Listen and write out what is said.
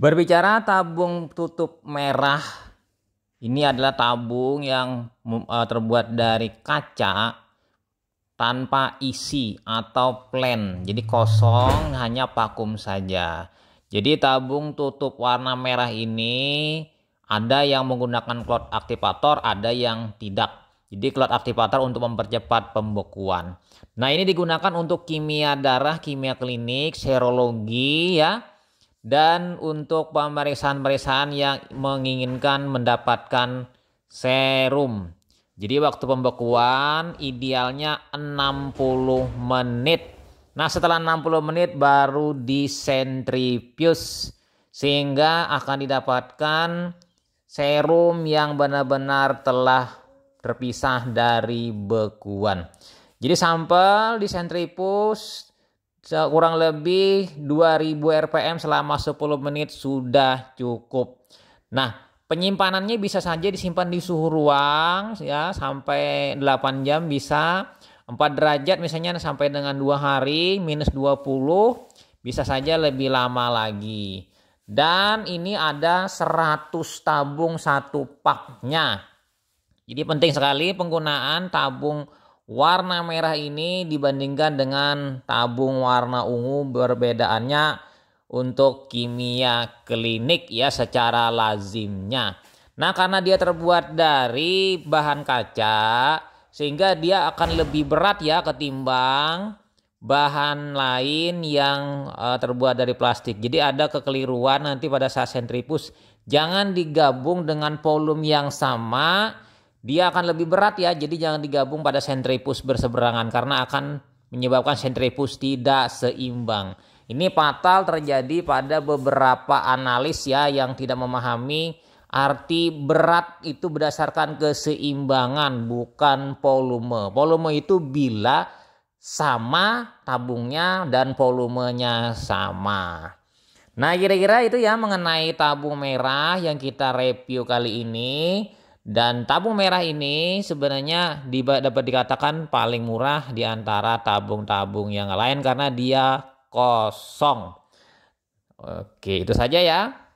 Berbicara tabung tutup merah, ini adalah tabung yang eh, terbuat dari kaca tanpa isi atau plan. Jadi kosong hanya vakum saja. Jadi tabung tutup warna merah ini ada yang menggunakan cloud aktivator, ada yang tidak. Jadi cloud aktivator untuk mempercepat pembekuan. Nah ini digunakan untuk kimia darah, kimia klinik, serologi ya dan untuk pemeriksaan-pemeriksaan yang menginginkan mendapatkan serum. Jadi waktu pembekuan idealnya 60 menit. Nah setelah 60 menit baru disentrifuse sehingga akan didapatkan serum yang benar-benar telah terpisah dari bekuan. Jadi sampel disentrifus kurang lebih 2000 RPM selama 10 menit sudah cukup. Nah, penyimpanannya bisa saja disimpan di suhu ruang ya sampai 8 jam bisa 4 derajat misalnya sampai dengan 2 hari minus 20 bisa saja lebih lama lagi. Dan ini ada 100 tabung satu paknya. Jadi penting sekali penggunaan tabung warna merah ini dibandingkan dengan tabung warna ungu berbedaannya untuk kimia klinik ya secara lazimnya. Nah, karena dia terbuat dari bahan kaca sehingga dia akan lebih berat ya ketimbang bahan lain yang uh, terbuat dari plastik. Jadi ada kekeliruan nanti pada saat sentripus jangan digabung dengan volume yang sama dia akan lebih berat ya, jadi jangan digabung pada sentripus berseberangan karena akan menyebabkan sentripus tidak seimbang. Ini fatal terjadi pada beberapa analis ya yang tidak memahami arti berat itu berdasarkan keseimbangan bukan volume. Volume itu bila sama tabungnya dan volumenya sama. Nah kira-kira itu ya mengenai tabung merah yang kita review kali ini. Dan tabung merah ini sebenarnya dapat dikatakan paling murah di antara tabung-tabung yang lain karena dia kosong. Oke, itu saja ya.